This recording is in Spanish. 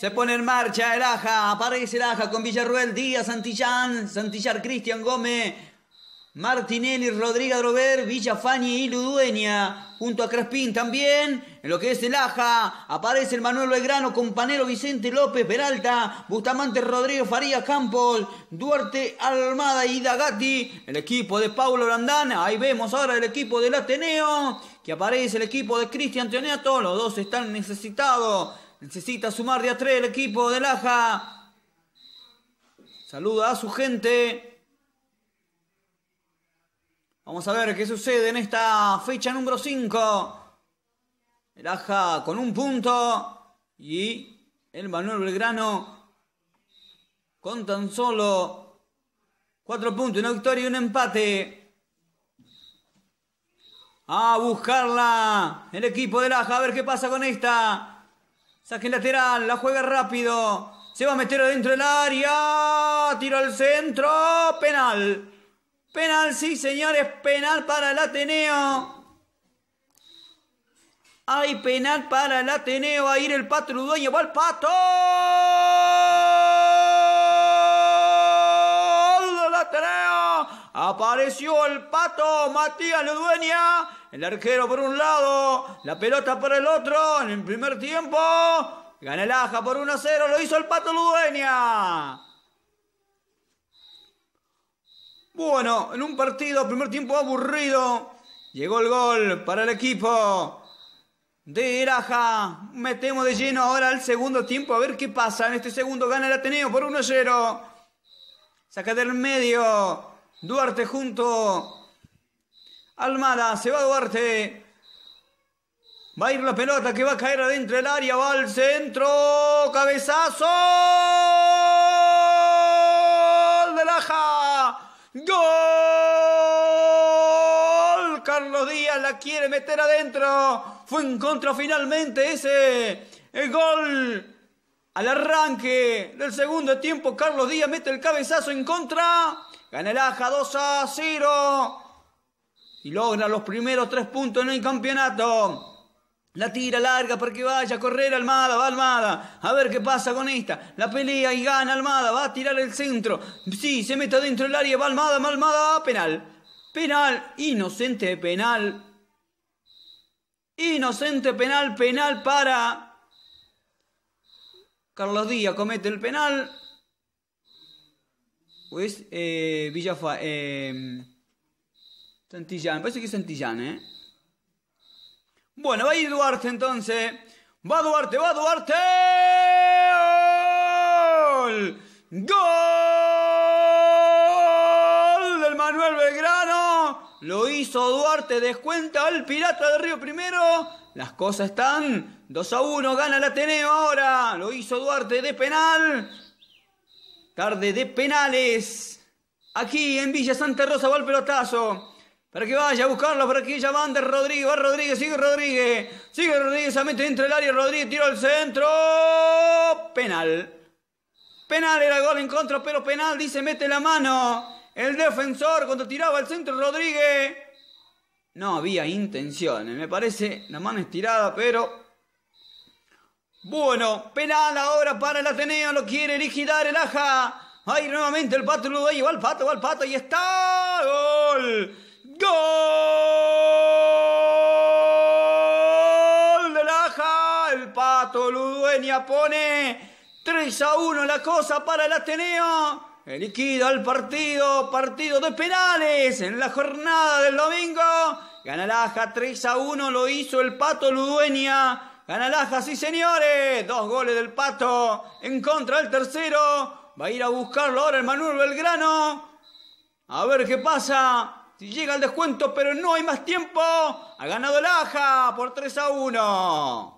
Se pone en marcha el Aja, aparece el Aja con Villarruel, Díaz, Santillán, Santillar, Cristian Gómez, Martinelli, Rodríguez Drover, Villafañe y Ludueña, junto a Crespín también, en lo que es el Aja, aparece el Manuel Belgrano, compañero Vicente López, Peralta, Bustamante Rodríguez Farías Campos, Duarte Almada y Dagati, el equipo de Paulo Landán, ahí vemos ahora el equipo del Ateneo, que aparece el equipo de Cristian Teoneto los dos están necesitados Necesita sumar de a tres el equipo de Laja. Saluda a su gente. Vamos a ver qué sucede en esta fecha número 5. El Aja con un punto. Y el Manuel Belgrano con tan solo cuatro puntos. Una victoria y un empate. A buscarla el equipo del Aja. A ver qué pasa con esta. Saque lateral, la juega rápido. Se va a meter adentro del área. Tiro al centro. Penal. Penal, sí, señores. Penal para el Ateneo. Hay penal para el Ateneo. Va a ir el Pato Va el Pato. Apareció el pato Matías Ludueña. El arquero por un lado, la pelota por el otro. En el primer tiempo, gana el Aja por 1 0. Lo hizo el pato Ludueña. Bueno, en un partido, primer tiempo aburrido. Llegó el gol para el equipo de Iraja. Metemos de lleno ahora el segundo tiempo. A ver qué pasa. En este segundo gana el Ateneo por 1-0. Saca del medio. Duarte junto. Almada, se va Duarte. Va a ir la pelota que va a caer adentro del área. Va al centro. Cabezazo. Gol de Laja. Gol. Carlos Díaz la quiere meter adentro. Fue en contra finalmente ese. El gol. Al arranque del segundo tiempo, Carlos Díaz mete el cabezazo en contra. Gana el Aja 2 a 0. Y logra los primeros tres puntos en el campeonato. La tira larga para que vaya a correr Almada, va Almada. A ver qué pasa con esta. La pelea y gana Almada, va a tirar el centro. Sí, se mete dentro del área, va Almada, va Almada, penal. Penal, inocente penal. Inocente penal, penal para... Carlos Díaz comete el penal. Pues eh, Villa em, Santillán, parece que es Santillán, ¿eh? Bueno, va a ir Duarte entonces. Va Duarte, va Duarte. ¡Gol! ¡Gol! Del Manuel Belgrano. Lo hizo Duarte, descuenta al Pirata de Río primero. Las cosas están 2 a 1, gana el Ateneo ahora. Lo hizo Duarte de penal tarde de penales. Aquí en Villa Santa Rosa va el pelotazo. Para que vaya a buscarlo, para que ella mande Rodríguez, va Rodríguez, sigue Rodríguez, sigue Rodríguez, se mete dentro del área, Rodríguez tiro al centro, penal. Penal era gol en contra, pero penal, dice, mete la mano. El defensor cuando tiraba al centro Rodríguez. No había intenciones, me parece la mano estirada, pero bueno, penal ahora para el Ateneo, lo quiere liquidar el Aja. Ahí nuevamente el pato Ludueña, va el pato, va el pato y está. ¡Gol! ¡Gol! Del Aja, el pato Ludueña pone 3 a 1 la cosa para el Ateneo. El eh, el partido, partido de penales en la jornada del domingo. Gana el Aja 3 a 1, lo hizo el pato Ludueña. Gana Laja, sí señores. Dos goles del Pato. En contra del tercero. Va a ir a buscarlo ahora el Manuel Belgrano. A ver qué pasa. Si llega el descuento, pero no hay más tiempo. Ha ganado Laja por 3 a 1.